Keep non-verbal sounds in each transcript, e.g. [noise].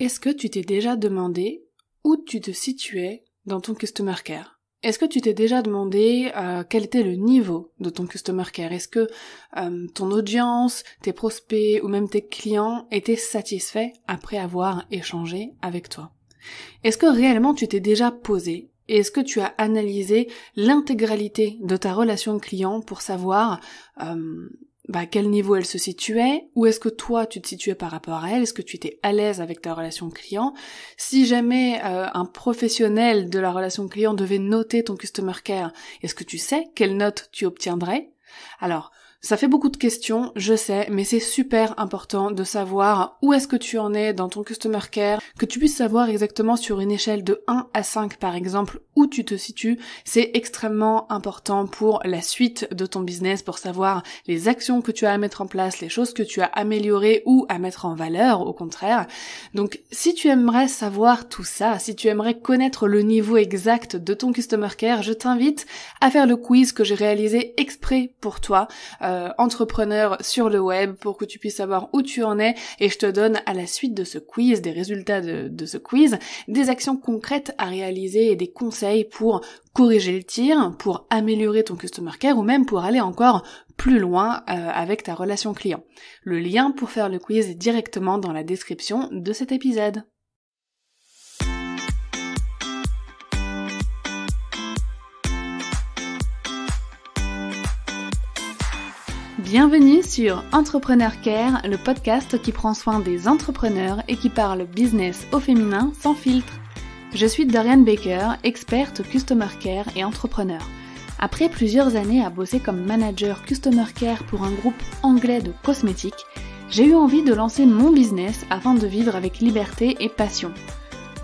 Est-ce que tu t'es déjà demandé où tu te situais dans ton customer care Est-ce que tu t'es déjà demandé euh, quel était le niveau de ton customer care Est-ce que euh, ton audience, tes prospects ou même tes clients étaient satisfaits après avoir échangé avec toi Est-ce que réellement tu t'es déjà posé et est-ce que tu as analysé l'intégralité de ta relation client pour savoir euh, bah, quel niveau elle se situait, où est-ce que toi tu te situais par rapport à elle, est-ce que tu étais à l'aise avec ta relation client. Si jamais euh, un professionnel de la relation client devait noter ton customer care, est-ce que tu sais quelle note tu obtiendrais Alors, ça fait beaucoup de questions, je sais, mais c'est super important de savoir où est-ce que tu en es dans ton customer care, que tu puisses savoir exactement sur une échelle de 1 à 5 par exemple où tu te situes. C'est extrêmement important pour la suite de ton business, pour savoir les actions que tu as à mettre en place, les choses que tu as améliorées ou à mettre en valeur au contraire. Donc si tu aimerais savoir tout ça, si tu aimerais connaître le niveau exact de ton customer care, je t'invite à faire le quiz que j'ai réalisé exprès pour toi. Euh, euh, entrepreneur sur le web pour que tu puisses savoir où tu en es et je te donne à la suite de ce quiz, des résultats de, ce quiz, des actions concrètes à réaliser et des conseils pour corriger le tir, pour améliorer ton customer care ou même pour aller encore plus loin euh, avec ta relation client. Le lien pour faire le quiz est directement dans la description de cet épisode. Bienvenue sur Entrepreneur Care, le podcast qui prend soin des entrepreneurs et qui parle business au féminin sans filtre. Je suis Dorian Baker, experte Customer Care et entrepreneur. Après plusieurs années à bosser comme manager Customer Care pour un groupe anglais de cosmétiques, j'ai eu envie de lancer mon business afin de vivre avec liberté et passion.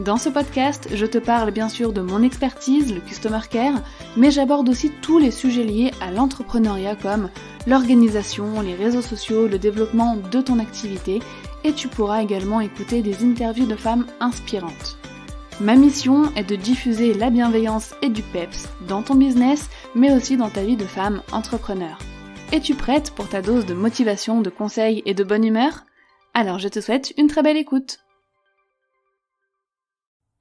Dans ce podcast, je te parle bien sûr de mon expertise, le Customer Care, mais j'aborde aussi tous les sujets liés à l'entrepreneuriat comme l'organisation, les réseaux sociaux, le développement de ton activité et tu pourras également écouter des interviews de femmes inspirantes. Ma mission est de diffuser la bienveillance et du PEPS dans ton business, mais aussi dans ta vie de femme entrepreneur. Es-tu prête pour ta dose de motivation, de conseils et de bonne humeur Alors je te souhaite une très belle écoute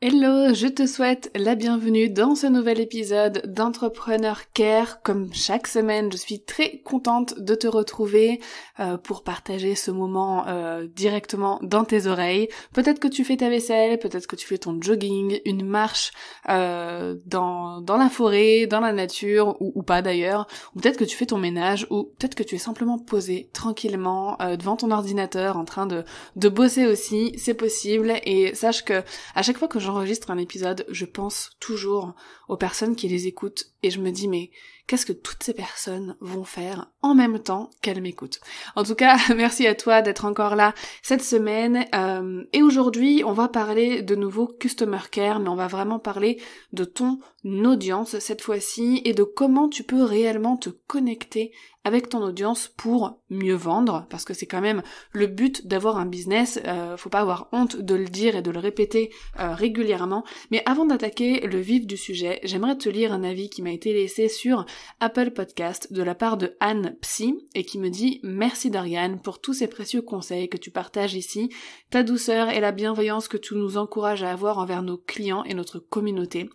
Hello, je te souhaite la bienvenue dans ce nouvel épisode d'Entrepreneur Care. Comme chaque semaine, je suis très contente de te retrouver euh, pour partager ce moment euh, directement dans tes oreilles. Peut-être que tu fais ta vaisselle, peut-être que tu fais ton jogging, une marche euh, dans, dans la forêt, dans la nature, ou, pas d'ailleurs, ou peut-être que tu fais ton ménage, ou peut-être que tu es simplement posé tranquillement devant ton ordinateur en train de, de bosser aussi, c'est possible. Et sache que à chaque fois que j'en Enregistre un épisode, je pense toujours aux personnes qui les écoutent et je me dis mais qu'est-ce que toutes ces personnes vont faire en même temps qu'elles m'écoutent. En tout cas, [laughs] merci à toi d'être encore là cette semaine. Euh, et aujourd'hui, on va parler de nouveau Customer Care, mais on va vraiment parler de ton audience cette fois-ci et de comment tu peux réellement te connecter avec ton audience pour mieux vendre, parce que c'est quand même le but d'avoir un business, euh, faut pas avoir honte de le dire et de le répéter euh, régulièrement. Mais avant d'attaquer le vif du sujet, j'aimerais te lire un avis qui m'a été laissé sur Apple Podcast de la part de Anne Psy et qui me dit Merci Darian pour tous ces précieux conseils que tu partages ici, ta douceur et la bienveillance que tu nous encourages à avoir envers nos clients et notre communauté.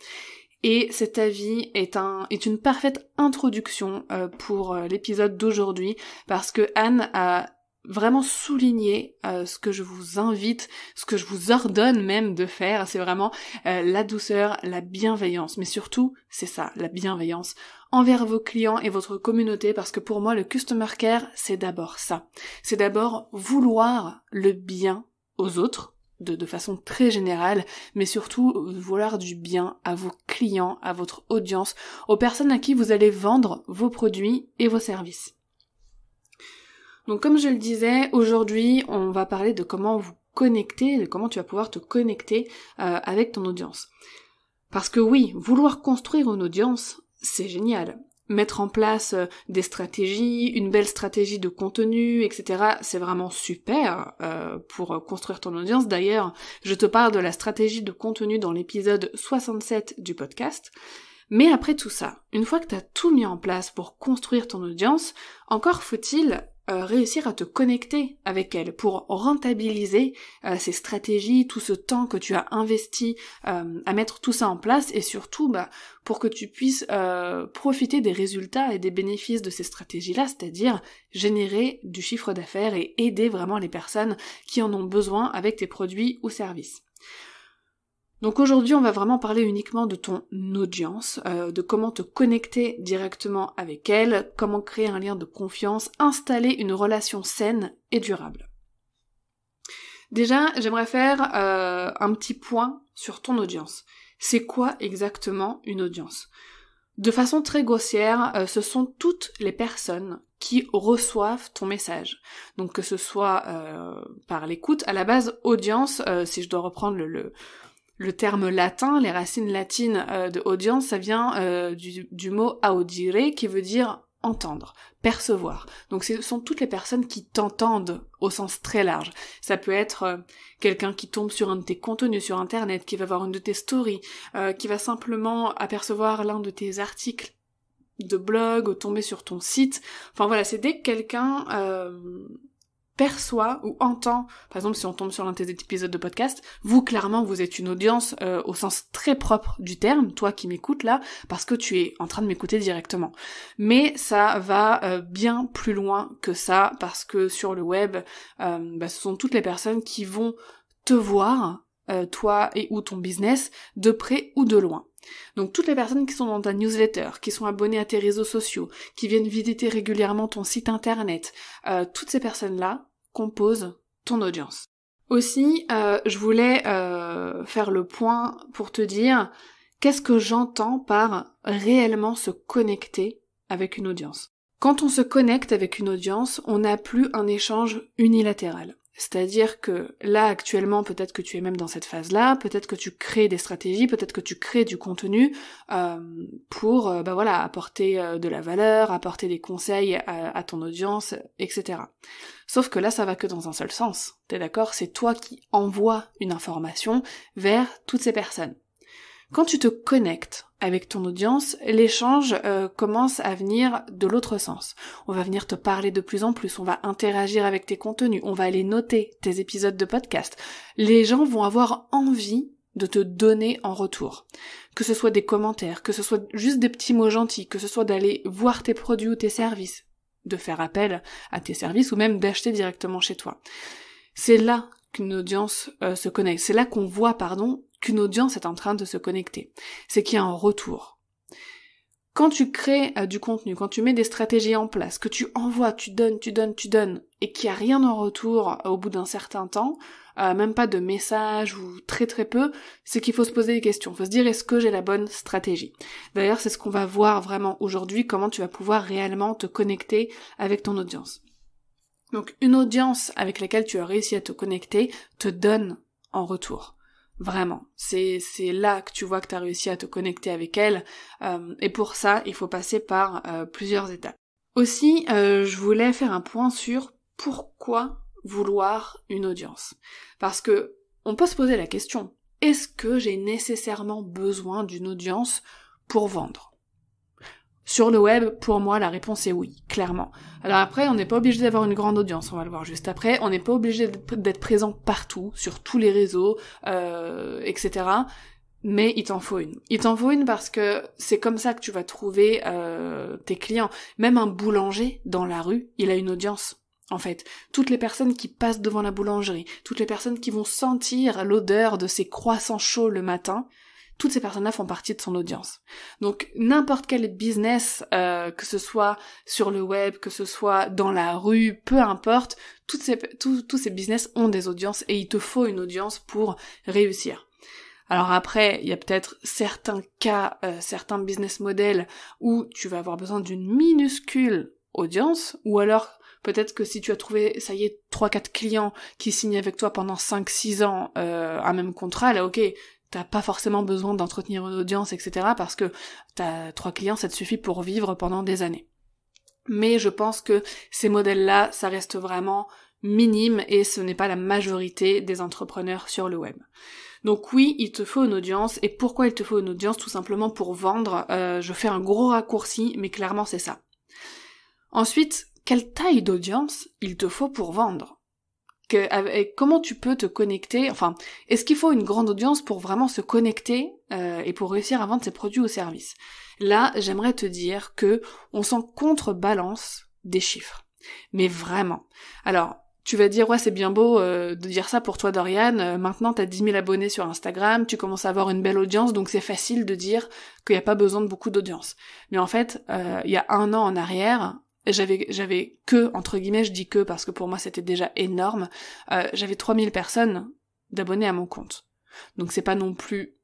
Et cet avis est, un, est une parfaite introduction euh, pour euh, l'épisode d'aujourd'hui parce que Anne a vraiment souligné euh, ce que je vous invite, ce que je vous ordonne même de faire, c'est vraiment la douceur, la bienveillance, mais surtout, c'est ça, la bienveillance envers vos clients et votre communauté parce que pour moi le customer care, c'est d'abord ça. C'est d'abord vouloir le bien aux autres de, de, façon très générale, mais surtout euh, vouloir du bien à vos clients, à votre audience, aux personnes à qui vous allez vendre vos produits et vos services. Donc comme je le disais, aujourd'hui on va parler de comment vous connecter, de comment tu vas pouvoir te connecter euh, avec ton audience. Parce que oui, vouloir construire une audience, c'est génial mettre en place euh, des stratégies, une belle stratégie de contenu, etc. C'est vraiment super euh, pour euh, construire ton audience. D'ailleurs, je te parle de la stratégie de contenu dans l'épisode 67 du podcast. Mais après tout ça, une fois que tu as tout mis en place pour construire ton audience, encore faut-il euh, réussir à te connecter avec elle, pour rentabiliser euh, ces stratégies, tout ce temps que tu as investi euh, à mettre tout ça en place et surtout bah, pour que tu puisses profiter des résultats et des bénéfices de ces stratégies-là, c'est-à-dire générer du chiffre d'affaires et aider vraiment les personnes qui en ont besoin avec tes produits ou services. Donc aujourd'hui, on va vraiment parler uniquement de ton audience, euh, de comment te connecter directement avec elle, comment créer un lien de confiance, installer une relation saine et durable. Déjà, j'aimerais faire euh, un petit point sur ton audience. C'est quoi exactement une audience De façon très grossière, euh, ce sont toutes les personnes qui reçoivent ton message. Donc que ce soit par l'écoute, à la base, audience, si je dois reprendre le, le le terme latin, les racines latines euh, de audience, ça vient euh, du, mot audire qui veut dire entendre, percevoir. Donc ce sont toutes les personnes qui t'entendent au sens très large. Ça peut être euh, quelqu'un qui tombe sur un de tes contenus sur Internet, qui va voir une de tes stories, qui va simplement apercevoir l'un de tes articles de blog, ou tomber sur ton site. Enfin voilà, c'est dès que quelqu'un perçoit ou entend, par exemple si on tombe sur l'un tes épisodes de podcast, vous clairement vous êtes une audience euh, au sens très propre du terme, toi qui m'écoutes là, parce que tu es en train de m'écouter directement. Mais ça va euh, bien plus loin que ça, parce que sur le web, euh, bah, ce sont toutes les personnes qui vont te voir, toi et ou ton business, de près ou de loin. Donc toutes les personnes qui sont dans ta newsletter, qui sont abonnées à tes réseaux sociaux, qui viennent visiter régulièrement ton site internet, toutes ces personnes-là, compose ton audience. Aussi, euh, je voulais euh, faire le point pour te dire qu'est-ce que j'entends par réellement se connecter avec une audience. Quand on se connecte avec une audience, on n'a plus un échange unilatéral. C'est-à-dire que là actuellement, peut-être que tu es même dans cette phase-là, peut-être que tu crées des stratégies, peut-être que tu crées du contenu euh, pour, euh, bah voilà, apporter euh, de la valeur, apporter des conseils à, ton audience, etc. Sauf que là, ça va que dans un seul sens. T'es d'accord C'est toi qui envoies une information vers toutes ces personnes. Quand tu te connectes avec ton audience, l'échange euh, commence à venir de l'autre sens. On va venir te parler de plus en plus, on va interagir avec tes contenus, on va aller noter tes épisodes de podcast. Les gens vont avoir envie de te donner en retour. Que ce soit des commentaires, que ce soit juste des petits mots gentils, que ce soit d'aller voir tes produits ou tes services, de faire appel à tes services ou même d'acheter directement chez toi. C'est là qu'une audience euh, se connecte, C'est là qu'on voit, pardon, une audience est en train de se connecter. C'est qu'il y a un retour. Quand tu crées euh, du contenu, quand tu mets des stratégies en place, que tu envoies, tu donnes, tu donnes, tu donnes, et qu'il n'y a rien en retour euh, au bout d'un certain temps, euh, même pas de message ou très très peu, c'est qu'il faut se poser des questions. Il faut se dire est-ce que j'ai la bonne stratégie D'ailleurs, c'est ce qu'on va voir vraiment aujourd'hui, comment tu vas pouvoir réellement te connecter avec ton audience. Donc une audience avec laquelle tu as réussi à te connecter te donne en retour. Vraiment, c'est c'est là que tu vois que tu as réussi à te connecter avec elle. Euh, et pour ça, il faut passer par euh, plusieurs étapes. Aussi, euh, je voulais faire un point sur pourquoi vouloir une audience. Parce que on peut se poser la question, est-ce que j'ai nécessairement besoin d'une audience pour vendre sur le web, pour moi, la réponse est oui, clairement. Alors après, on n'est pas obligé d'avoir une grande audience, on va le voir juste après. On n'est pas obligé d'être présent partout, sur tous les réseaux, euh, etc. Mais il t'en faut une. Il t'en faut une parce que c'est comme ça que tu vas trouver euh, tes clients. Même un boulanger dans la rue, il a une audience. En fait, toutes les personnes qui passent devant la boulangerie, toutes les personnes qui vont sentir l'odeur de ces croissants chauds le matin, toutes ces personnes-là font partie de son audience. Donc n'importe quel business, euh, que ce soit sur le web, que ce soit dans la rue, peu importe, toutes ces, tous ces business ont des audiences et il te faut une audience pour réussir. Alors après, il y a peut-être certains cas, euh, certains business models où tu vas avoir besoin d'une minuscule audience, ou alors peut-être que si tu as trouvé, ça y est, 3-4 clients qui signent avec toi pendant 5-6 ans euh, un même contrat, là ok, t'as pas forcément besoin d'entretenir une audience, etc. parce que t'as trois clients, ça te suffit pour vivre pendant des années. Mais je pense que ces modèles-là, ça reste vraiment minime et ce n'est pas la majorité des entrepreneurs sur le web. Donc oui, il te faut une audience. Et pourquoi il te faut une audience Tout simplement pour vendre. Euh, je fais un gros raccourci, mais clairement c'est ça. Ensuite, quelle taille d'audience il te faut pour vendre comment tu peux te connecter Enfin, est-ce qu'il faut une grande audience pour vraiment se connecter euh, et pour réussir à vendre ses produits ou services Là, j'aimerais te dire que on s'en contrebalance des chiffres. Mais vraiment. Alors, tu vas dire, ouais, c'est bien beau euh, de dire ça pour toi, Dorian. Euh, maintenant, t'as 10 000 abonnés sur Instagram, tu commences à avoir une belle audience, donc c'est facile de dire qu'il n'y a pas besoin de beaucoup d'audience. Mais en fait, il y a un an en arrière, j'avais j'avais que entre guillemets je dis que parce que pour moi c'était déjà énorme euh, j'avais 3000 personnes d'abonnés à mon compte donc c'est pas non plus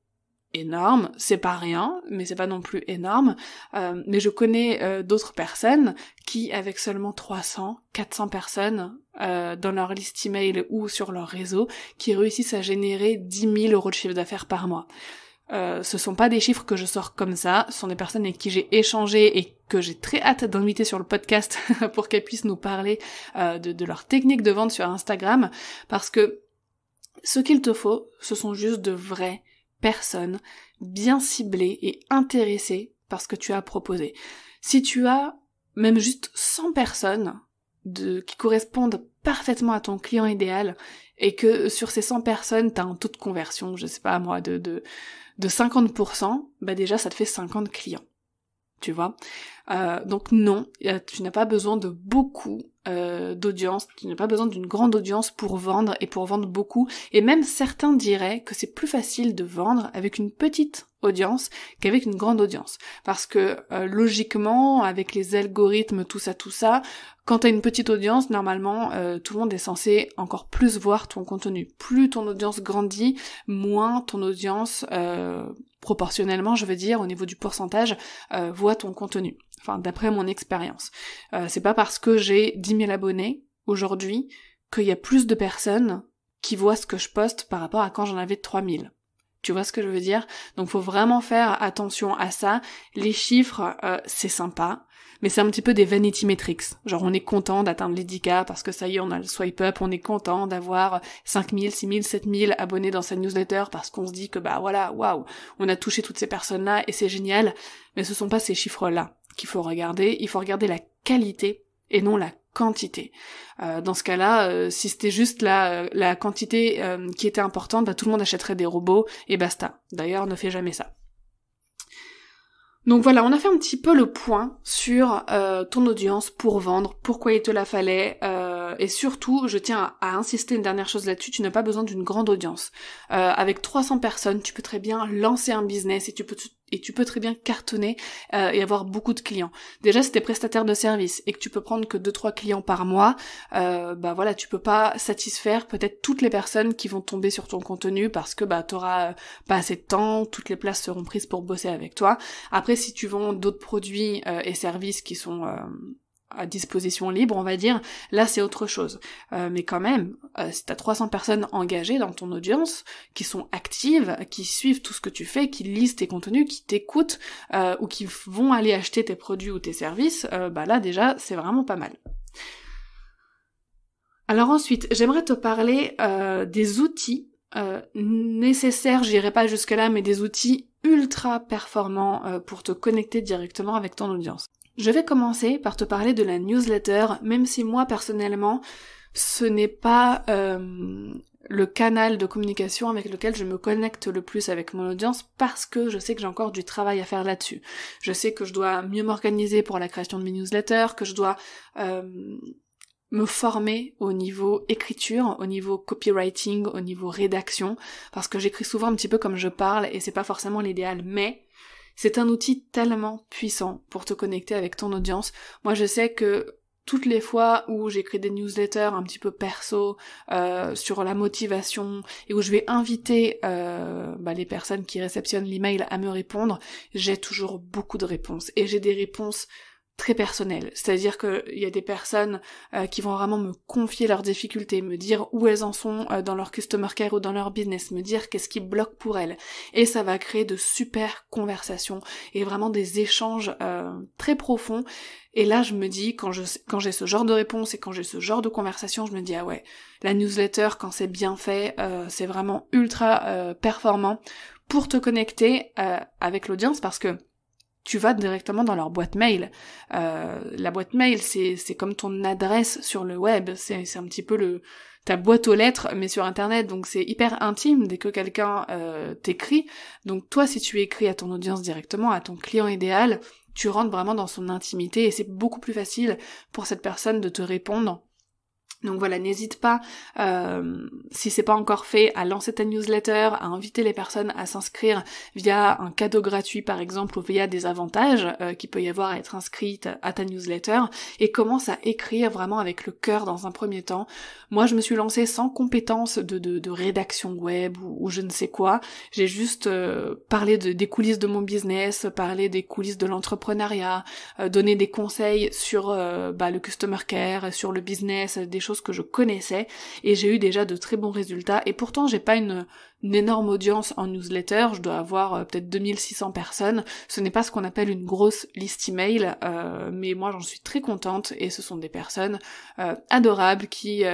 énorme c'est pas rien mais c'est pas non plus énorme euh, mais je connais euh, d'autres personnes qui avec seulement 300 400 personnes euh, dans leur liste email ou sur leur réseau qui réussissent à générer 10 000 euros de chiffre d'affaires par mois euh, ce sont pas des chiffres que je sors comme ça, ce sont des personnes avec qui j'ai échangé et que j'ai très hâte d'inviter sur le podcast [laughs] pour qu'elles puissent nous parler euh, de, de leur technique de vente sur Instagram, parce que ce qu'il te faut, ce sont juste de vraies personnes bien ciblées et intéressées par ce que tu as proposé. Si tu as même juste 100 personnes de, qui correspondent parfaitement à ton client idéal et que sur ces 100 personnes, tu as un taux de conversion, je sais pas moi, de, de de 50%, bah déjà ça te fait 50 clients. Tu vois euh, Donc non, euh, tu n'as pas besoin de beaucoup euh, d'audience, tu n'as pas besoin d'une grande audience pour vendre et pour vendre beaucoup. Et même certains diraient que c'est plus facile de vendre avec une petite audience qu'avec une grande audience. Parce que euh, logiquement, avec les algorithmes, tout ça, tout ça, quand t'as une petite audience, normalement, euh, tout le monde est censé encore plus voir ton contenu. Plus ton audience grandit, moins ton audience, euh, proportionnellement, je veux dire, au niveau du pourcentage, voit ton contenu. Enfin, d'après mon expérience. c'est pas parce que j'ai 10 000 abonnés aujourd'hui qu'il y a plus de personnes qui voient ce que je poste par rapport à quand j'en avais 3000. Tu vois ce que je veux dire Donc faut vraiment faire attention à ça. Les chiffres, euh, c'est sympa, mais c'est un petit peu des vanity metrics. Genre on est content d'atteindre les 10K parce que ça y est, on a le swipe up, on est content d'avoir 5000, 6000, 7000 abonnés dans sa newsletter parce qu'on se dit que bah voilà, waouh, on a touché toutes ces personnes-là et c'est génial. Mais ce sont pas ces chiffres-là qu'il faut regarder, il faut regarder la qualité et non la quantité. Euh, dans ce cas-là, euh, si c'était juste la, euh, la quantité qui était importante, bah, tout le monde achèterait des robots et basta. D'ailleurs, ne fais jamais ça. Donc voilà, on a fait un petit peu le point sur ton audience pour vendre, pourquoi il te la fallait, euh, et surtout, je tiens à, insister une dernière chose là-dessus, tu n'as pas besoin d'une grande audience. Euh, avec 300 personnes, tu peux très bien lancer un business et tu peux, et tu peux très bien cartonner euh, et avoir beaucoup de clients. Déjà, si es prestataire de service et que tu peux prendre que 2-3 clients par mois, euh, bah voilà, tu peux pas satisfaire peut-être toutes les personnes qui vont tomber sur ton contenu parce que bah n'auras pas assez de temps, toutes les places seront prises pour bosser avec toi. Après, si tu vends d'autres produits et services qui sont à disposition libre, on va dire, là c'est autre chose. Euh, mais quand même, euh, si t'as 300 personnes engagées dans ton audience, qui sont actives, qui suivent tout ce que tu fais, qui lisent tes contenus, qui t'écoutent, euh, ou qui vont aller acheter tes produits ou tes services, euh, bah là déjà c'est vraiment pas mal. Alors ensuite, j'aimerais te parler des outils nécessaires, j'irai pas jusque là, mais des outils ultra performants pour te connecter directement avec ton audience. Je vais commencer par te parler de la newsletter, même si moi personnellement, ce n'est pas euh, le canal de communication avec lequel je me connecte le plus avec mon audience parce que je sais que j'ai encore du travail à faire là-dessus. Je sais que je dois mieux m'organiser pour la création de mes newsletters, que je dois euh, me former au niveau écriture, au niveau copywriting, au niveau rédaction, parce que j'écris souvent un petit peu comme je parle et c'est pas forcément l'idéal, mais c'est un outil tellement puissant pour te connecter avec ton audience. Moi, je sais que toutes les fois où j'écris des newsletters un petit peu perso euh, sur la motivation et où je vais inviter euh, bah, les personnes qui réceptionnent l'email à me répondre, j'ai toujours beaucoup de réponses et j'ai des réponses très personnel. C'est-à-dire qu'il y a des personnes euh, qui vont vraiment me confier leurs difficultés, me dire où elles en sont euh, dans leur customer care ou dans leur business, me dire qu'est-ce qui bloque pour elles. Et ça va créer de super conversations et vraiment des échanges euh, très profonds. Et là, je me dis, quand je quand j'ai ce genre de réponse et quand j'ai ce genre de conversation, je me dis, ah ouais, la newsletter, quand c'est bien fait, c'est vraiment ultra performant pour te connecter avec l'audience parce que tu vas directement dans leur boîte mail. Euh, la boîte mail, c'est comme ton adresse sur le web, c'est un petit peu le ta boîte aux lettres, mais sur Internet, donc c'est hyper intime dès que quelqu'un euh, t'écrit. Donc toi, si tu écris à ton audience directement, à ton client idéal, tu rentres vraiment dans son intimité et c'est beaucoup plus facile pour cette personne de te répondre donc voilà, n'hésite pas, euh, si c'est pas encore fait, à lancer ta newsletter, à inviter les personnes à s'inscrire via un cadeau gratuit par exemple ou via des avantages euh, qui peut y avoir à être inscrite à ta newsletter et commence à écrire vraiment avec le cœur dans un premier temps. Moi je me suis lancée sans compétence de, de, rédaction web ou, je ne sais quoi. J'ai juste euh, parlé des coulisses de mon business, parlé des coulisses de l'entrepreneuriat, euh, donné des conseils sur bah, le customer care, sur le business, des choses que je connaissais et j'ai eu déjà de très bons résultats et pourtant j'ai pas une, énorme audience en newsletter, je dois avoir euh, peut-être 2600 personnes, ce n'est pas ce qu'on appelle une grosse liste email euh, mais moi j'en suis très contente et ce sont des personnes euh, adorables qui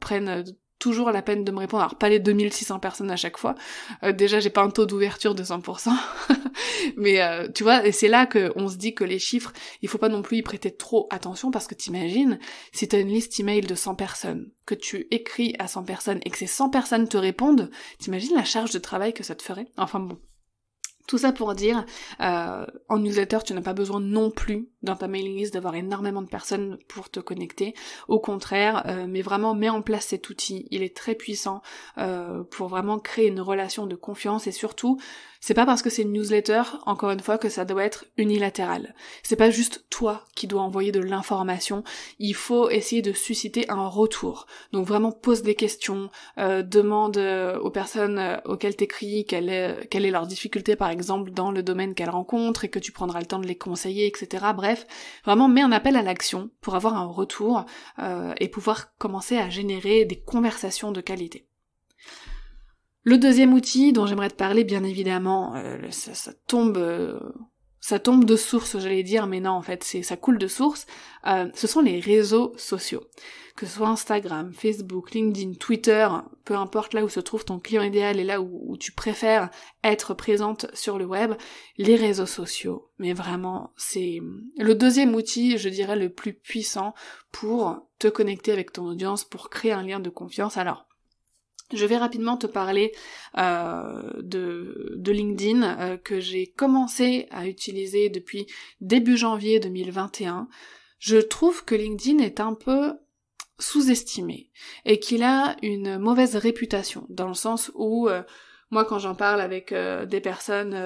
prennent toujours la peine de me répondre. Alors pas les 2600 personnes à chaque fois. Euh, déjà, j'ai pas un taux d'ouverture de 100%. [laughs] mais euh, tu vois, et c'est là que on se dit que les chiffres, il faut pas non plus y prêter trop attention parce que t'imagines, si t'as une liste email de 100 personnes, que tu écris à 100 personnes et que ces 100 personnes te répondent, t'imagines la charge de travail que ça te ferait Enfin bon, tout ça pour dire, euh, en newsletter, tu n'as pas besoin non plus dans ta mailing list d'avoir énormément de personnes pour te connecter. Au contraire, euh, mais vraiment mets en place cet outil. Il est très puissant euh, pour vraiment créer une relation de confiance et surtout c'est pas parce que c'est une newsletter, encore une fois, que ça doit être unilatéral. C'est pas juste toi qui dois envoyer de l'information. Il faut essayer de susciter un retour. Donc vraiment pose des questions, euh, demande euh, aux personnes euh, auxquelles t'écris quelle est, quelle est leur difficulté par exemple dans le domaine qu'elles rencontrent et que tu prendras le temps de les conseiller, etc. Bref, vraiment mets un appel à l'action pour avoir un retour et pouvoir commencer à générer des conversations de qualité. Le deuxième outil dont j'aimerais te parler, bien évidemment, euh, ça, tombe, euh, ça tombe de source, j'allais dire, mais non, en fait, c'est ça coule de source. Euh, ce sont les réseaux sociaux, que ce soit Instagram, Facebook, LinkedIn, Twitter, peu importe là où se trouve ton client idéal et là où, où tu préfères être présente sur le web, les réseaux sociaux. Mais vraiment, c'est le deuxième outil, je dirais, le plus puissant pour te connecter avec ton audience, pour créer un lien de confiance. Alors je vais rapidement te parler euh, de, de, LinkedIn euh, que j'ai commencé à utiliser depuis début janvier 2021. Je trouve que LinkedIn est un peu sous-estimé et qu'il a une mauvaise réputation dans le sens où euh, moi quand j'en parle avec des personnes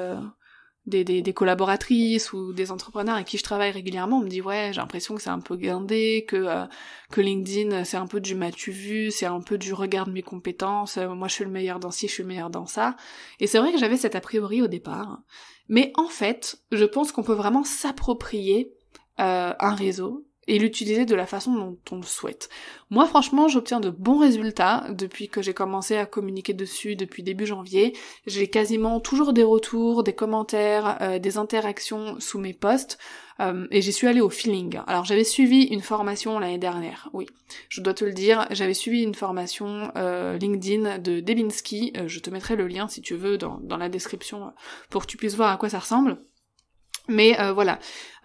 des, des, collaboratrices ou des entrepreneurs avec qui je travaille régulièrement me dit ouais j'ai l'impression que c'est un peu guindé que euh, que LinkedIn c'est un peu du mas vu c'est un peu du regard de mes compétences euh, moi je suis le meilleur dans ci je suis le meilleur dans ça et c'est vrai que j'avais cet a priori au départ mais en fait je pense qu'on peut vraiment s'approprier euh, un réseau et l'utiliser de la façon dont on le souhaite. Moi franchement j'obtiens de bons résultats depuis que j'ai commencé à communiquer dessus depuis début janvier. J'ai quasiment toujours des retours, des commentaires, euh, des interactions sous mes posts euh, et j'y suis allée au feeling. Alors j'avais suivi une formation l'année dernière, oui, je dois te le dire, j'avais suivi une formation euh, LinkedIn de Debinski, je te mettrai le lien si tu veux dans la description pour que tu puisses voir à quoi ça ressemble. Mais euh, voilà,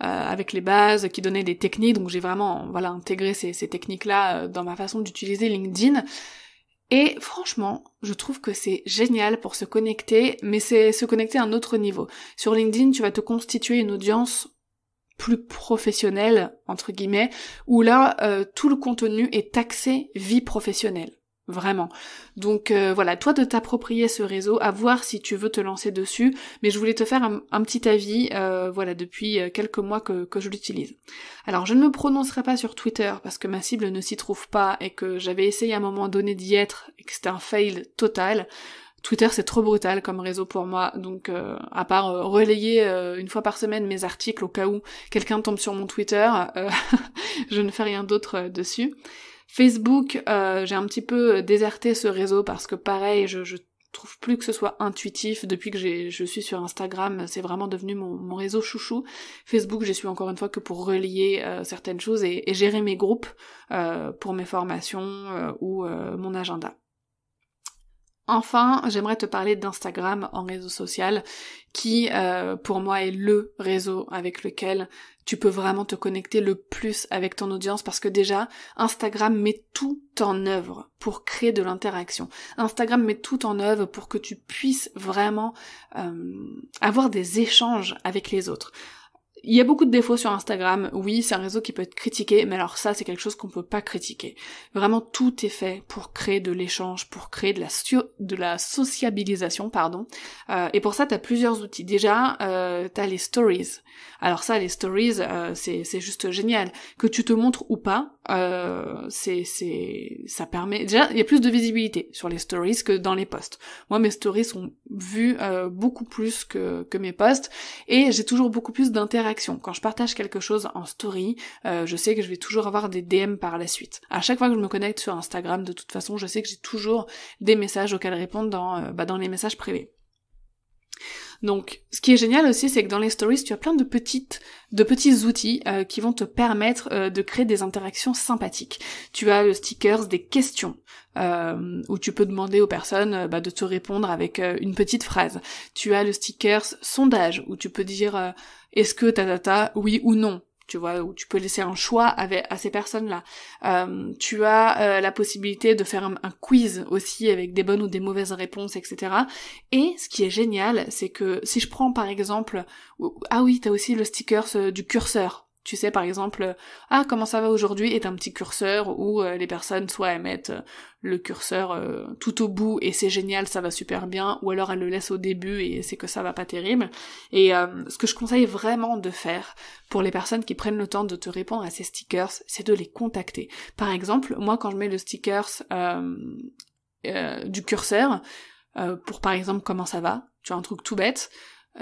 euh, avec les bases qui donnaient des techniques, donc j'ai vraiment voilà intégré ces, techniques-là euh, dans ma façon d'utiliser LinkedIn. Et franchement, je trouve que c'est génial pour se connecter, mais c'est se connecter à un autre niveau. Sur LinkedIn, tu vas te constituer une audience plus professionnelle, entre guillemets, où là, tout le contenu est taxé vie professionnelle vraiment. Donc euh, voilà, toi de t'approprier ce réseau, à voir si tu veux te lancer dessus, mais je voulais te faire un, petit avis, euh, voilà, depuis euh, quelques mois que, je l'utilise. Alors je ne me prononcerai pas sur Twitter parce que ma cible ne s'y trouve pas et que j'avais essayé à un moment donné d'y être et que c'était un fail total. Twitter c'est trop brutal comme réseau pour moi, donc à part relayer une fois par semaine mes articles au cas où quelqu'un tombe sur mon Twitter, [laughs] je ne fais rien d'autre dessus. Facebook, euh, j'ai un petit peu euh, déserté ce réseau parce que pareil, je, trouve plus que ce soit intuitif. Depuis que je suis sur Instagram, c'est vraiment devenu mon, réseau chouchou. Facebook, j'y suis encore une fois que pour relier euh, certaines choses et, gérer mes groupes pour mes formations ou mon agenda. Enfin, j'aimerais te parler d'Instagram en réseau social, qui euh, pour moi est le réseau avec lequel tu peux vraiment te connecter le plus avec ton audience parce que déjà, Instagram met tout en œuvre pour créer de l'interaction. Instagram met tout en œuvre pour que tu puisses vraiment euh, avoir des échanges avec les autres. Il y a beaucoup de défauts sur Instagram. Oui, c'est un réseau qui peut être critiqué, mais alors ça, c'est quelque chose qu'on peut pas critiquer. Vraiment, tout est fait pour créer de l'échange, pour créer de la, de la sociabilisation, pardon. Euh, et pour ça, t'as plusieurs outils. Déjà, euh, t'as les stories. Alors ça, les stories, euh, c'est juste génial. Que tu te montres ou pas, euh, c'est c'est ça permet déjà il y a plus de visibilité sur les stories que dans les posts. Moi mes stories sont vues euh, beaucoup plus que que mes posts et j'ai toujours beaucoup plus d'intérêt quand je partage quelque chose en story, euh, je sais que je vais toujours avoir des DM par la suite. À chaque fois que je me connecte sur Instagram, de toute façon, je sais que j'ai toujours des messages auxquels répondre dans, euh, bah, les messages privés. Donc, ce qui est génial aussi, c'est que dans les stories, tu as plein de petites, de petits outils euh, qui vont te permettre de créer des interactions sympathiques. Tu as le stickers des questions où tu peux demander aux personnes bah, de te répondre avec une petite phrase. Tu as le stickers sondage où tu peux dire est-ce que ta data, oui ou non tu vois, tu peux laisser un choix avec, à ces personnes-là. Euh, tu as euh, la possibilité de faire un, un, quiz aussi avec des bonnes ou des mauvaises réponses, etc. Et ce qui est génial, c'est que si je prends par exemple, ah oui, t'as aussi le sticker euh, du curseur, tu sais, par exemple, euh, ah, comment ça va aujourd'hui est un petit curseur où euh, les personnes soit elles mettent euh, le curseur tout au bout et c'est génial, ça va super bien, ou alors elles le laissent au début et c'est que ça va pas terrible. Et ce que je conseille vraiment de faire pour les personnes qui prennent le temps de te répondre à ces stickers, c'est de les contacter. Par exemple, moi quand je mets le stickers du curseur, pour par exemple comment ça va, tu as un truc tout bête,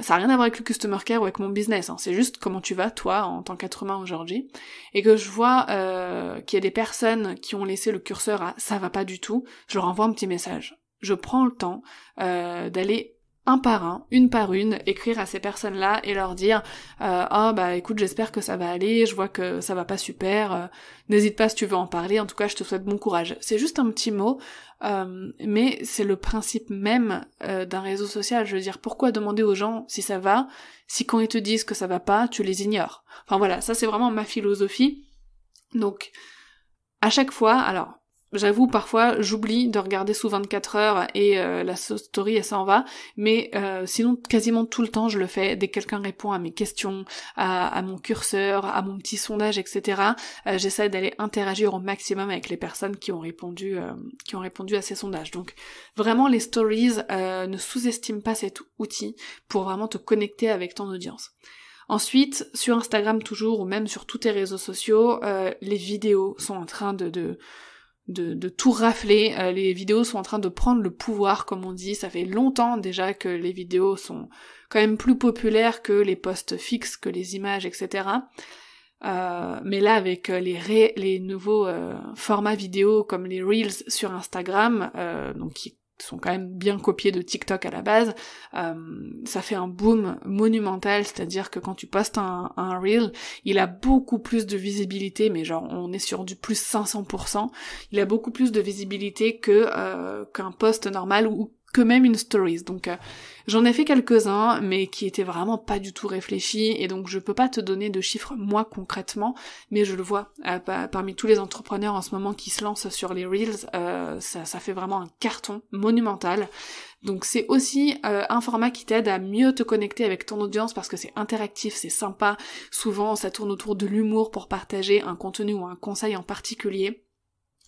ça n'a rien à voir avec le customer care ou avec mon business, hein. c'est juste comment tu vas toi en tant qu'être humain aujourd'hui. Et que je vois euh, qu'il y a des personnes qui ont laissé le curseur à ça va pas du tout, je leur envoie un petit message. Je prends le temps euh, d'aller un par un, une par une, écrire à ces personnes-là et leur dire euh, oh bah écoute j'espère que ça va aller, je vois que ça va pas super, euh, n'hésite pas si tu veux en parler, en tout cas je te souhaite bon courage. C'est juste un petit mot, euh, mais c'est le principe même d'un réseau social. Je veux dire pourquoi demander aux gens si ça va, si quand ils te disent que ça va pas, tu les ignores. Enfin voilà, ça c'est vraiment ma philosophie. Donc à chaque fois, alors J'avoue, parfois, j'oublie de regarder sous 24 heures et euh, la story, elle s'en va. Mais euh, sinon, quasiment tout le temps, je le fais. Dès que quelqu'un répond à mes questions, à, à, mon curseur, à mon petit sondage, etc., euh, j'essaie d'aller interagir au maximum avec les personnes qui ont répondu, qui ont répondu à ces sondages. Donc, vraiment, les stories, ne sous-estiment pas cet outil pour vraiment te connecter avec ton audience. Ensuite, sur Instagram toujours, ou même sur tous tes réseaux sociaux, les vidéos sont en train de, de, tout rafler. Euh, les vidéos sont en train de prendre le pouvoir, comme on dit. Ça fait longtemps déjà que les vidéos sont quand même plus populaires que les posts fixes, que les images, etc. Euh, mais là, avec euh, les, les nouveaux formats vidéo comme les reels sur Instagram, donc qui sont quand même bien copiés de TikTok à la base, euh, ça fait un boom monumental, c'est-à-dire que quand tu postes un, reel, il a beaucoup plus de visibilité, mais genre on est sur du plus 500%, il a beaucoup plus de visibilité que euh, qu'un post normal ou que même une stories. Donc euh, j'en ai fait quelques-uns, mais qui étaient vraiment pas du tout réfléchis, et donc je peux pas te donner de chiffres moi concrètement, mais je le vois euh, parmi tous les entrepreneurs en ce moment qui se lancent sur les reels, euh, ça, fait vraiment un carton monumental. Donc c'est aussi un format qui t'aide à mieux te connecter avec ton audience parce que c'est interactif, c'est sympa, souvent ça tourne autour de l'humour pour partager un contenu ou un conseil en particulier.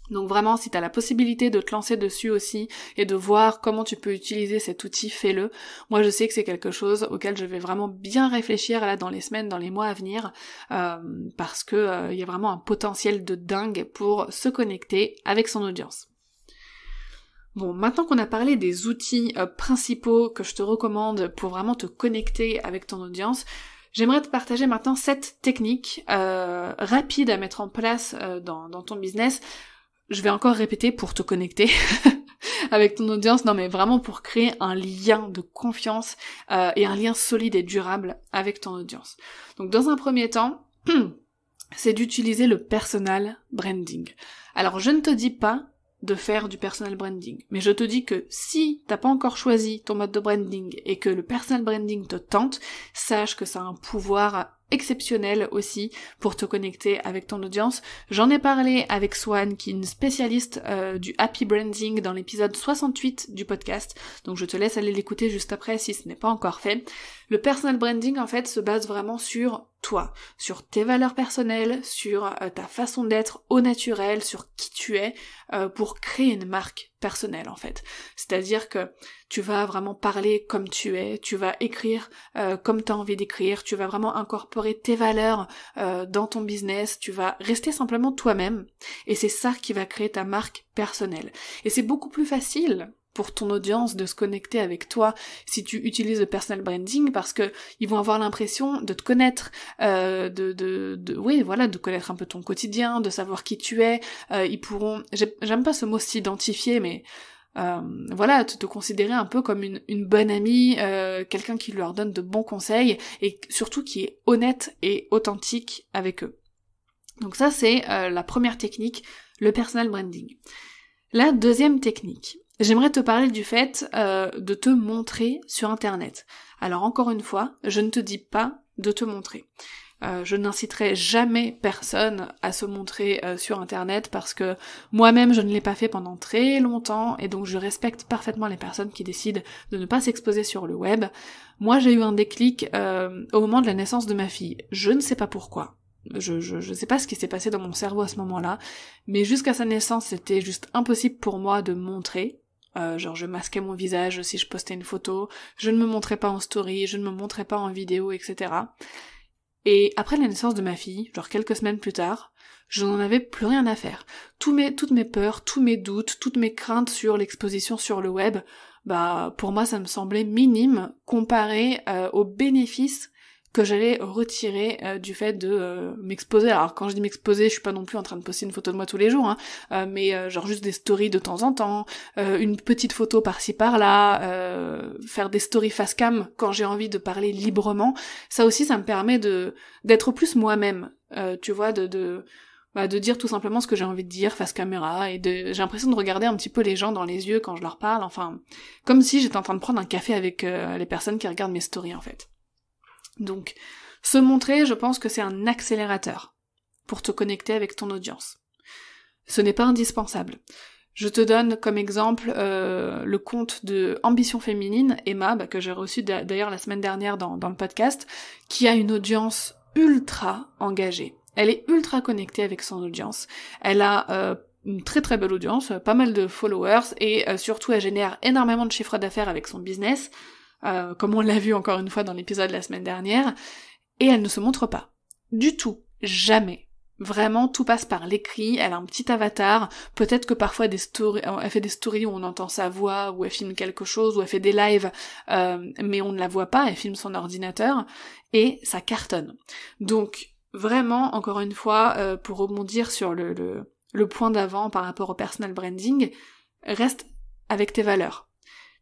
Donc vraiment, si tu as la possibilité de te lancer dessus aussi et de voir comment tu peux utiliser cet outil, fais-le. Moi, je sais que c'est quelque chose auquel je vais vraiment bien réfléchir là dans les semaines, dans les mois à venir, euh, parce que il euh, y a vraiment un potentiel de dingue pour se connecter avec son audience. Bon, maintenant qu'on a parlé des outils euh, principaux que je te recommande pour vraiment te connecter avec ton audience, J'aimerais te partager maintenant cette technique euh, rapide à mettre en place dans, ton business je vais encore répéter pour te connecter [laughs] avec ton audience, non mais vraiment pour créer un lien de confiance euh, et un lien solide et durable avec ton audience. Donc dans un premier temps, [clears throat] c'est d'utiliser le personal branding. Alors je ne te dis pas de faire du personal branding, mais je te dis que si t'as pas encore choisi ton mode de branding et que le personal branding te tente, sache que ça a un pouvoir exceptionnel aussi pour te connecter avec ton audience. J'en ai parlé avec Swan, qui est une spécialiste euh, du happy branding dans l'épisode 68 du podcast, donc je te laisse aller l'écouter juste après si ce n'est pas encore fait. Le personal branding, en fait, se base vraiment sur toi, sur tes valeurs personnelles, sur euh, ta façon d'être au naturel, sur qui tu es, euh, pour créer une marque personnelle en fait. C'est-à-dire que tu vas vraiment parler comme tu es, tu vas écrire euh, comme tu as envie d'écrire, tu vas vraiment incorporer tes valeurs dans ton business, tu vas rester simplement toi-même et c'est ça qui va créer ta marque personnelle. Et c'est beaucoup plus facile pour ton audience de se connecter avec toi si tu utilises le personal branding parce que ils vont avoir l'impression de te connaître, euh, de, de, de, oui, voilà, de connaître un peu ton quotidien, de savoir qui tu es. Euh, ils pourront, j'aime pas ce mot s'identifier, mais euh, voilà, te, te, considérer un peu comme une, une bonne amie, quelqu'un qui leur donne de bons conseils et surtout qui est honnête et authentique avec eux. Donc ça c'est la première technique, le personal branding. La deuxième technique, J'aimerais te parler du fait euh, de te montrer sur Internet. Alors encore une fois, je ne te dis pas de te montrer. Euh, je n'inciterai jamais personne à se montrer euh, sur Internet parce que moi-même je ne l'ai pas fait pendant très longtemps et donc je respecte parfaitement les personnes qui décident de ne pas s'exposer sur le web. Moi j'ai eu un déclic au moment de la naissance de ma fille. Je ne sais pas pourquoi. Je ne sais pas ce qui s'est passé dans mon cerveau à ce moment-là, mais jusqu'à sa naissance c'était juste impossible pour moi de montrer euh, genre je masquais mon visage si je postais une photo, je ne me montrais pas en story, je ne me montrais pas en vidéo, etc. Et après la naissance de ma fille, genre quelques semaines plus tard, je n'en avais plus rien à faire. mes, toutes mes peurs, tous mes doutes, toutes mes craintes sur l'exposition sur le web, bah pour moi ça me semblait minime comparé euh, aux bénéfices que j'allais retirer euh, du fait de euh, m'exposer. Alors quand je dis m'exposer, je suis pas non plus en train de poster une photo de moi tous les jours, hein, euh, mais genre juste des stories de temps en temps, une petite photo par-ci par-là, faire des stories face cam quand j'ai envie de parler librement. Ça aussi, ça me permet de d'être plus moi-même, tu vois, de, de bah, de dire tout simplement ce que j'ai envie de dire face caméra et de j'ai l'impression de regarder un petit peu les gens dans les yeux quand je leur parle enfin comme si j'étais en train de prendre un café avec les personnes qui regardent mes stories en fait donc, se montrer, je pense que c'est un accélérateur pour te connecter avec ton audience. Ce n'est pas indispensable. Je te donne comme exemple euh, le compte de Ambition Féminine, Emma, bah, que j'ai reçu d'ailleurs la semaine dernière dans, le podcast, qui a une audience ultra engagée. Elle est ultra connectée avec son audience. Elle a euh, une très très belle audience, pas mal de followers et euh, surtout elle génère énormément de chiffres d'affaires avec son business. Euh, comme on l'a vu encore une fois dans l'épisode la semaine dernière, et elle ne se montre pas. Du tout, jamais. Vraiment, tout passe par l'écrit, elle a un petit avatar, peut-être que parfois des stories, euh, elle fait des stories où on entend sa voix, où elle filme quelque chose, où elle fait des lives, euh, mais on ne la voit pas, elle filme son ordinateur, et ça cartonne. Donc, vraiment, encore une fois, pour rebondir sur le point d'avant par rapport au personal branding, reste avec tes valeurs.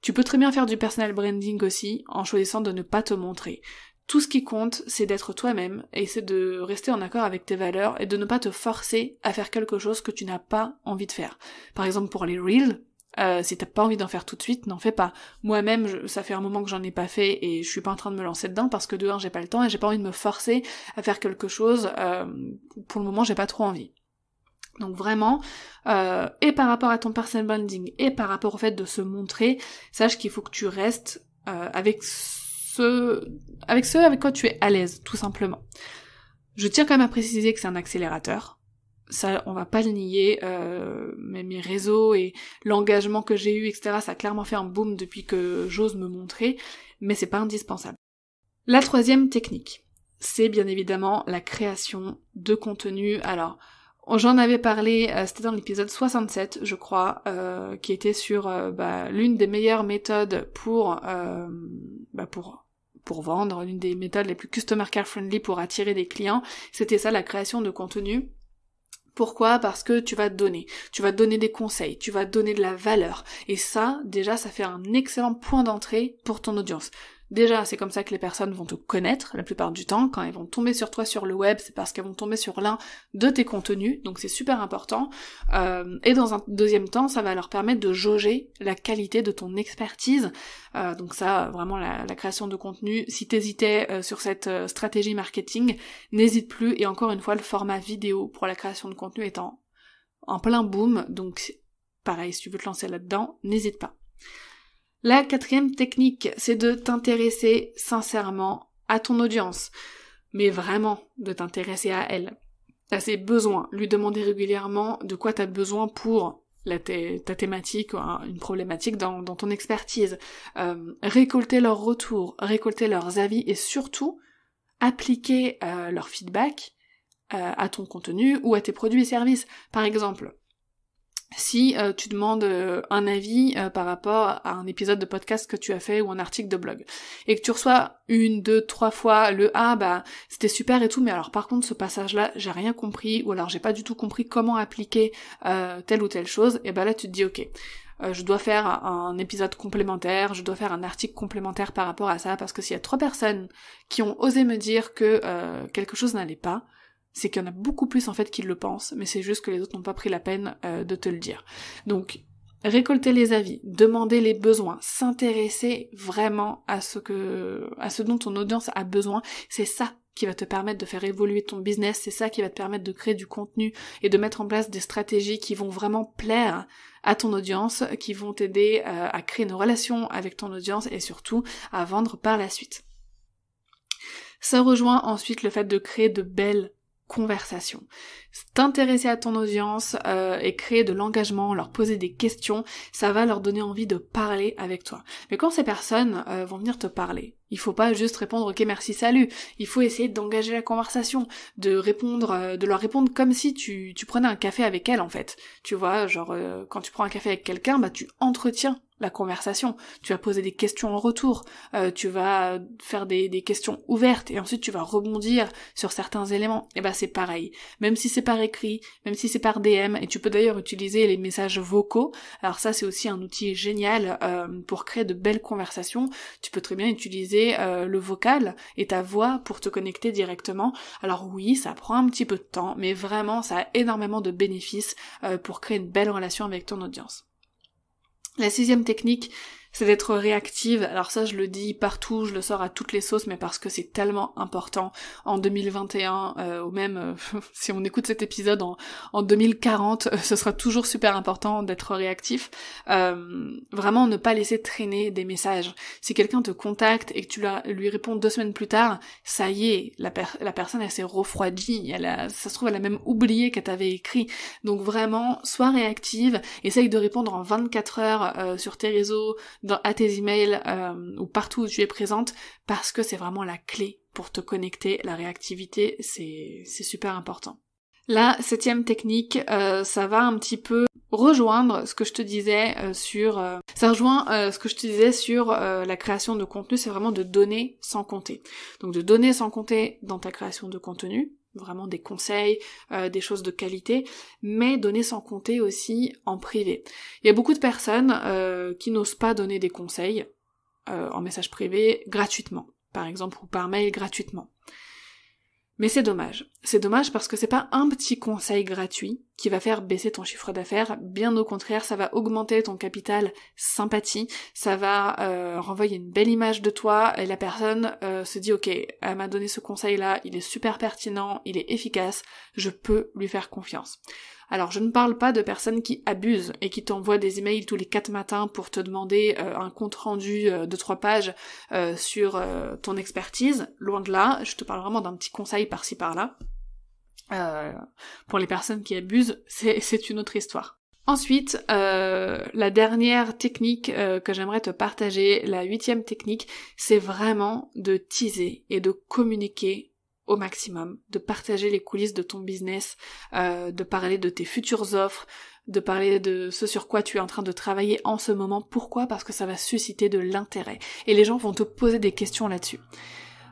Tu peux très bien faire du personal branding aussi en choisissant de ne pas te montrer. Tout ce qui compte, c'est d'être toi-même et c'est de rester en accord avec tes valeurs et de ne pas te forcer à faire quelque chose que tu n'as pas envie de faire. Par exemple, pour les reels, euh, si t'as pas envie d'en faire tout de suite, n'en fais pas. Moi-même, ça fait un moment que j'en ai pas fait et je suis pas en train de me lancer dedans parce que dehors j'ai pas le temps et j'ai pas envie de me forcer à faire quelque chose. Euh, pour le moment, j'ai pas trop envie. Donc vraiment, euh, et par rapport à ton personal branding, et par rapport au fait de se montrer, sache qu'il faut que tu restes euh, avec ce, avec ce avec quoi tu es à l'aise, tout simplement. Je tiens quand même à préciser que c'est un accélérateur. Ça, on va pas le nier. Euh, mais mes réseaux et l'engagement que j'ai eu, etc., ça a clairement fait un boom depuis que j'ose me montrer. Mais c'est pas indispensable. La troisième technique, c'est bien évidemment la création de contenu. Alors, J'en avais parlé, euh, c'était dans l'épisode 67, je crois, euh, qui était sur euh, bah, l'une des meilleures méthodes pour, bah, pour, pour vendre, l'une des méthodes les plus customer care friendly pour attirer des clients. C'était ça, la création de contenu. Pourquoi Parce que tu vas donner, tu vas donner des conseils, tu vas donner de la valeur. Et ça, déjà, ça fait un excellent point d'entrée pour ton audience. Déjà, c'est comme ça que les personnes vont te connaître la plupart du temps. Quand elles vont tomber sur toi sur le web, c'est parce qu'elles vont tomber sur l'un de tes contenus, donc c'est super important. Euh, et dans un deuxième temps, ça va leur permettre de jauger la qualité de ton expertise. Euh, donc ça, vraiment la, création de contenu. Si t'hésitais euh, sur cette stratégie marketing, n'hésite plus. Et encore une fois, le format vidéo pour la création de contenu est en plein boom. Donc pareil, si tu veux te lancer là-dedans, n'hésite pas. La quatrième technique, c'est de t'intéresser sincèrement à ton audience, mais vraiment de t'intéresser à elle, à ses besoins, lui demander régulièrement de quoi tu as besoin pour ta thématique, ou une problématique dans, ton expertise, euh, récolter leurs retours, récolter leurs avis et surtout appliquer euh, leur feedback euh, à ton contenu ou à tes produits et services. Par exemple, si euh, tu demandes euh, un avis euh, par rapport à un épisode de podcast que tu as fait ou un article de blog et que tu reçois une, deux, trois fois le ah bah c'était super et tout mais alors par contre ce passage là j'ai rien compris ou alors j'ai pas du tout compris comment appliquer telle ou telle chose et bah là tu te dis ok je dois faire un épisode complémentaire, je dois faire un article complémentaire par rapport à ça, parce que s'il y a trois personnes qui ont osé me dire que quelque chose n'allait pas, c'est qu'il y en a beaucoup plus en fait qui le pensent, mais c'est juste que les autres n'ont pas pris la peine euh, de te le dire. Donc récolter les avis, demander les besoins, s'intéresser vraiment à ce que à ce dont ton audience a besoin, c'est ça qui va te permettre de faire évoluer ton business, c'est ça qui va te permettre de créer du contenu et de mettre en place des stratégies qui vont vraiment plaire à ton audience, qui vont t'aider euh, à créer une relation avec ton audience et surtout à vendre par la suite. Ça rejoint ensuite le fait de créer de belles conversation. T'intéresser à ton audience euh, et créer de l'engagement, leur poser des questions, ça va leur donner envie de parler avec toi. Mais quand ces personnes euh, vont venir te parler, il faut pas juste répondre ok merci salut. Il faut essayer d'engager la conversation, de répondre, euh, de leur répondre comme si tu, tu prenais un café avec elle en fait. Tu vois, genre quand tu prends un café avec quelqu'un, bah tu entretiens la conversation, tu vas poser des questions en retour, euh, tu vas faire des, questions ouvertes et ensuite tu vas rebondir sur certains éléments. Et eh ben c'est pareil, même si c'est par écrit, même si c'est par DM, et tu peux d'ailleurs utiliser les messages vocaux. Alors ça c'est aussi un outil génial euh, pour créer de belles conversations. Tu peux très bien utiliser euh, le vocal et ta voix pour te connecter directement. Alors oui, ça prend un petit peu de temps, mais vraiment ça a énormément de bénéfices pour créer une belle relation avec ton audience. La sixième technique, c'est d'être réactive. Alors ça, je le dis partout, je le sors à toutes les sauces, mais parce que c'est tellement important en 2021, euh, ou même euh, [laughs] si on écoute cet épisode en, 2040, euh, ce sera toujours super important d'être réactif. Euh, vraiment, ne pas laisser traîner des messages. Si quelqu'un te contacte et que tu lui réponds deux semaines plus tard, ça y est, la, personne, elle s'est refroidie, elle ça se trouve, elle a même oublié qu'elle t'avait écrit. Donc vraiment, sois réactive, essaye de répondre en 24 heures sur tes réseaux, dans, à tes emails euh, ou partout où tu es présente parce que c'est vraiment la clé pour te connecter. La réactivité, c'est super important. La septième technique, euh, ça va un petit peu rejoindre ce que je te disais euh, sur... ça rejoint ce que je te disais sur la création de contenu, c'est vraiment de donner sans compter. Donc de donner sans compter dans ta création de contenu, vraiment des conseils, euh, des choses de qualité, mais donner sans compter aussi en privé. Il y a beaucoup de personnes euh, qui n'osent pas donner des conseils euh, en message privé gratuitement, par exemple, ou par mail gratuitement. Mais c'est dommage. C'est dommage parce que c'est pas un petit conseil gratuit qui va faire baisser ton chiffre d'affaires. Bien au contraire, ça va augmenter ton capital sympathie. Ça va euh, renvoyer une belle image de toi et la personne euh, se dit ok, elle m'a donné ce conseil là, il est super pertinent, il est efficace, je peux lui faire confiance. Alors je ne parle pas de personnes qui abusent et qui t'envoient des emails tous les quatre matins pour te demander euh, un compte rendu euh, de trois pages euh, sur ton expertise. Loin de là, je te parle vraiment d'un petit conseil par-ci par-là. pour les personnes qui abusent, c'est une autre histoire. Ensuite, la dernière technique que j'aimerais te partager, la huitième technique, c'est vraiment de teaser et de communiquer au maximum, de partager les coulisses de ton business, euh, de parler de tes futures offres, de parler de ce sur quoi tu es en train de travailler en ce moment. Pourquoi Parce que ça va susciter de l'intérêt. Et les gens vont te poser des questions là-dessus.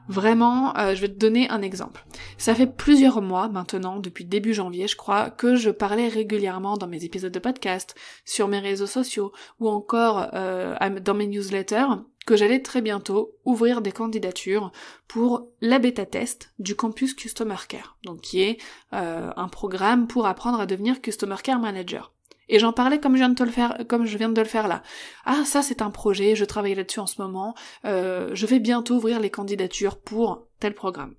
Vraiment, euh, je vais te donner un exemple. Ça fait plusieurs mois maintenant, depuis début janvier je crois, que je parlais régulièrement dans mes épisodes de podcast, sur mes réseaux sociaux ou encore euh, dans mes newsletters que j'allais très bientôt ouvrir des candidatures pour la bêta test du campus Customer Care, donc qui est euh, un programme pour apprendre à devenir Customer Care Manager. Et j'en parlais comme je viens de te le faire, comme je viens de le faire là. Ah, ça c'est un projet, je travaille là-dessus en ce moment. Euh, je vais bientôt ouvrir les candidatures pour tel programme.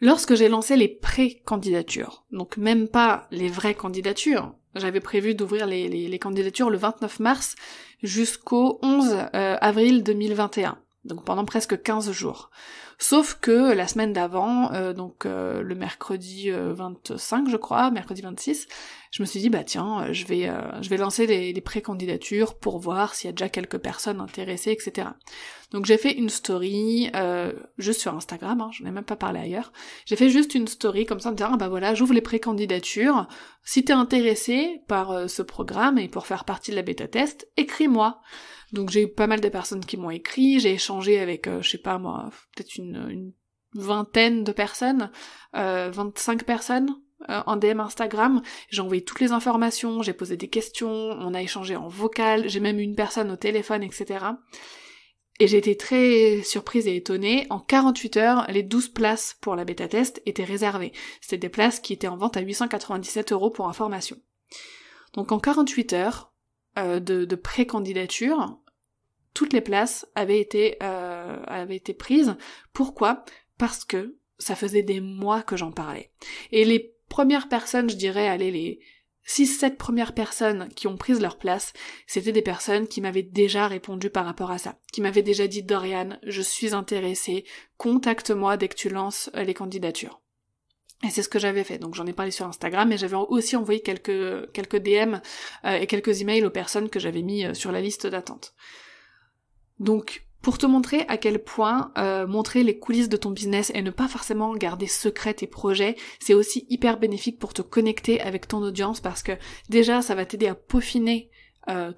Lorsque j'ai lancé les pré-candidatures, donc même pas les vraies candidatures, j'avais prévu d'ouvrir les, candidatures le 29 mars jusqu'au 11 euh, avril 2021 donc pendant presque 15 jours. Sauf que la semaine d'avant, euh, donc euh, le mercredi 25 euh, je crois, mercredi 26, je me suis dit bah tiens, je vais, je vais lancer les, les pré-candidatures pour voir s'il y a déjà quelques personnes intéressées, etc. Donc j'ai fait une story, juste sur Instagram, hein, je ai même pas parlé ailleurs, j'ai fait juste une story comme ça en disant ah, bah voilà, j'ouvre les pré-candidatures, si t'es intéressé par ce programme et pour faire partie de la bêta test, écris-moi. Donc j'ai eu pas mal de personnes qui m'ont écrit, j'ai échangé avec, euh, je sais pas moi, peut-être une, une, vingtaine de personnes, euh, 25 personnes euh, en DM Instagram, j'ai envoyé toutes les informations, j'ai posé des questions, on a échangé en vocal, j'ai même eu une personne au téléphone, etc. Et j'ai été très surprise et étonnée. En 48 heures, les 12 places pour la bêta test étaient réservées. C'était des places qui étaient en vente à 897 euros pour information. Donc en 48 heures, euh, de, de pré-candidature, toutes les places avaient été, euh, avaient été prises. Pourquoi Parce que ça faisait des mois que j'en parlais. Et les premières personnes, je dirais, allez, les 6-7 premières personnes qui ont pris leur place, c'était des personnes qui m'avaient déjà répondu par rapport à ça, qui m'avaient déjà dit Dorian, je suis intéressée, contacte-moi dès que tu lances euh, les candidatures. Et c'est ce que j'avais fait. Donc j'en ai parlé sur Instagram, mais j'avais aussi envoyé quelques, quelques DM euh, et quelques emails aux personnes que j'avais mis euh, sur la liste d'attente. Donc pour te montrer à quel point euh, montrer les coulisses de ton business et ne pas forcément garder secret tes projets, c'est aussi hyper bénéfique pour te connecter avec ton audience parce que déjà ça va t'aider à peaufiner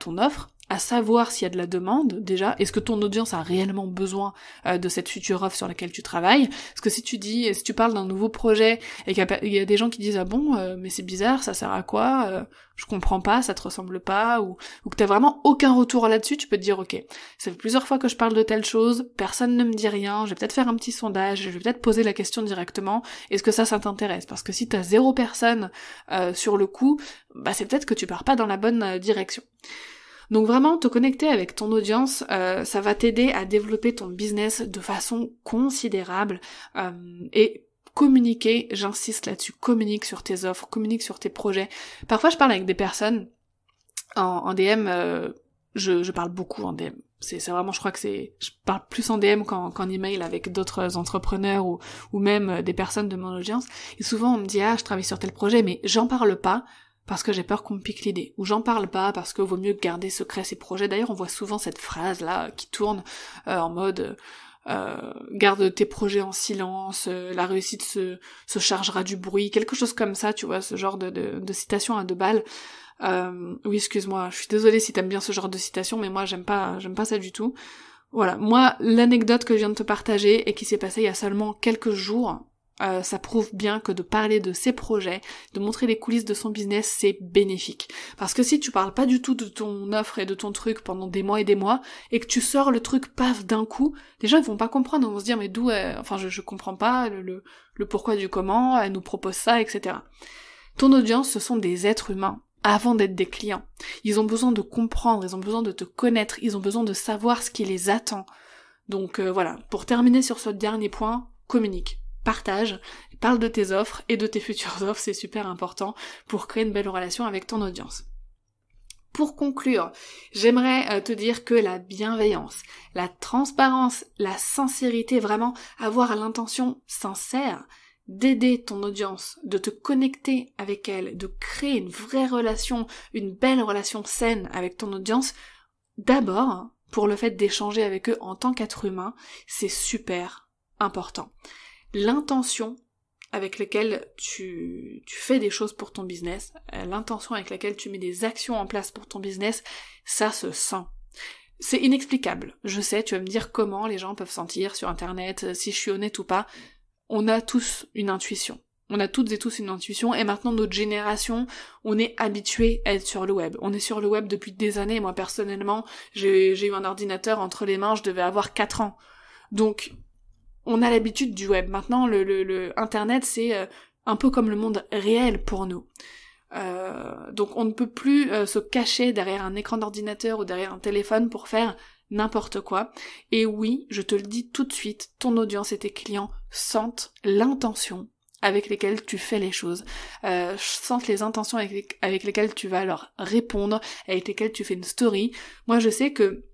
ton offre, à savoir s'il y a de la demande déjà, est-ce que ton audience a réellement besoin euh, de cette future offre sur laquelle tu travailles Parce que si tu dis, si tu parles d'un nouveau projet et qu'il y, a des gens qui disent ah bon, euh, mais c'est bizarre, ça sert à quoi euh, Je comprends pas, ça te ressemble pas, ou, ou que t'as vraiment aucun retour là-dessus, tu peux te dire ok, ça fait plusieurs fois que je parle de telle chose, personne ne me dit rien, je vais peut-être faire un petit sondage, je vais peut-être poser la question directement, est-ce que ça, ça t'intéresse Parce que si t'as zéro personne sur le coup, bah c'est peut-être que tu pars pas dans la bonne direction. Donc vraiment, te connecter avec ton audience, euh, ça va t'aider à développer ton business de façon considérable euh, et communiquer, j'insiste là-dessus, communique sur tes offres, communique sur tes projets. Parfois, je parle avec des personnes en, DM, euh, je, parle beaucoup en DM, c'est vraiment je crois que c'est je parle plus en DM qu'en email avec d'autres entrepreneurs ou, ou même des personnes de mon audience et souvent on me dit ah je travaille sur tel projet mais j'en parle pas parce que j'ai peur qu'on me pique l'idée, ou j'en parle pas parce que vaut mieux garder secret ses projets. D'ailleurs, on voit souvent cette phrase là qui tourne euh, en mode euh, garde tes projets en silence, euh, la réussite se, chargera du bruit, quelque chose comme ça, tu vois, ce genre de, de citation à deux balles. oui, excuse-moi, je suis désolée si t'aimes bien ce genre de citation, mais moi j'aime pas, j'aime pas ça du tout. Voilà, moi l'anecdote que je viens de te partager et qui s'est passée il y a seulement quelques jours, euh, ça prouve bien que de parler de ses projets, de montrer les coulisses de son business, c'est bénéfique. Parce que si tu parles pas du tout de ton offre et de ton truc pendant des mois et des mois, et que tu sors le truc paf d'un coup, les gens ils vont pas comprendre, ils vont se dire mais d'où, euh, enfin je, je comprends pas le, le, pourquoi du comment, elle nous propose ça, etc. Ton audience, ce sont des êtres humains avant d'être des clients. Ils ont besoin de comprendre, ils ont besoin de te connaître, ils ont besoin de savoir ce qui les attend. Donc euh, voilà, pour terminer sur ce dernier point, communique partage, parle de tes offres et de tes futures [laughs] offres, c'est super important pour créer une belle relation avec ton audience. Pour conclure, j'aimerais euh, te dire que la bienveillance, la transparence, la sincérité, vraiment avoir l'intention sincère d'aider ton audience, de te connecter avec elle, de créer une vraie relation, une belle relation saine avec ton audience, d'abord pour le fait d'échanger avec eux en tant qu'être humain, c'est super important l'intention avec laquelle tu, fais des choses pour ton business, euh, l'intention avec laquelle tu mets des actions en place pour ton business, ça se sent. C'est inexplicable. Je sais, tu vas me dire comment les gens peuvent sentir sur Internet, euh, si je suis honnête ou pas. On a tous une intuition. On a toutes et tous une intuition. Et maintenant, notre génération, on est habitué à être sur le web. On est sur le web depuis des années. Moi, personnellement, j'ai eu un ordinateur entre les mains, je devais avoir 4 ans. Donc, on a l'habitude du web. Maintenant, le, le, le Internet, c'est euh, un peu comme le monde réel pour nous. Euh, donc on ne peut plus euh, se cacher derrière un écran d'ordinateur ou derrière un téléphone pour faire n'importe quoi. Et oui, je te le dis tout de suite, ton audience et tes clients sentent l'intention avec lesquelles tu fais les choses, euh, sentent les intentions avec, lesquelles tu vas leur répondre, avec lesquelles tu fais une story. Moi je sais que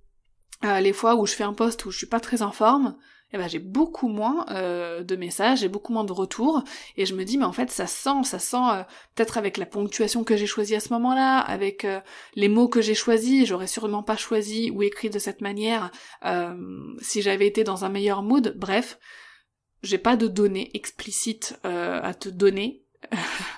les fois où je fais un poste où je suis pas très en forme, eh ben, j'ai beaucoup moins euh, de messages, j'ai beaucoup moins de retours, et je me dis, mais en fait, ça sent, ça sent euh, peut-être avec la ponctuation que j'ai choisie à ce moment-là, avec euh, les mots que j'ai choisis, j'aurais sûrement pas choisi ou écrit de cette manière si j'avais été dans un meilleur mood. Bref, j'ai pas de données explicites à te donner. [laughs]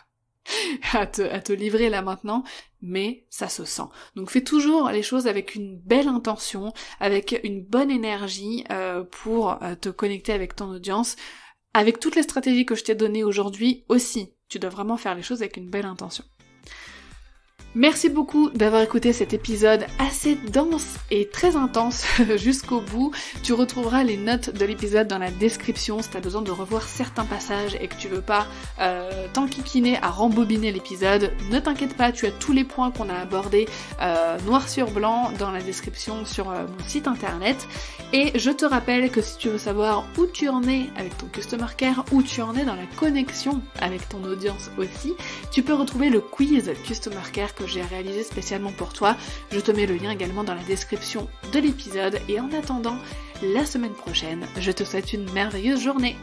[laughs] à, te, livrer là maintenant, mais ça se sent. Donc fais toujours les choses avec une belle intention, avec une bonne énergie euh, pour euh, te connecter avec ton audience. Avec toutes les stratégies que je t'ai données aujourd'hui aussi, tu dois vraiment faire les choses avec une belle intention. Merci beaucoup d'avoir écouté cet épisode assez dense et très intense [laughs] jusqu'au bout. Tu retrouveras les notes de l'épisode dans la description si tu as besoin de revoir certains passages et que tu veux pas euh, t'enquiquiner à rembobiner l'épisode. Ne t'inquiète pas, tu as tous les points qu'on a abordés euh, noir sur blanc dans la description sur euh, mon site internet. Et je te rappelle que si tu veux savoir où tu en es avec ton customer care, où tu en es dans la connexion avec ton audience aussi, tu peux retrouver le quiz customer care que j'ai réalisé spécialement pour toi. Je te mets le lien également dans la description de l'épisode et en attendant la semaine prochaine, je te souhaite une merveilleuse journée.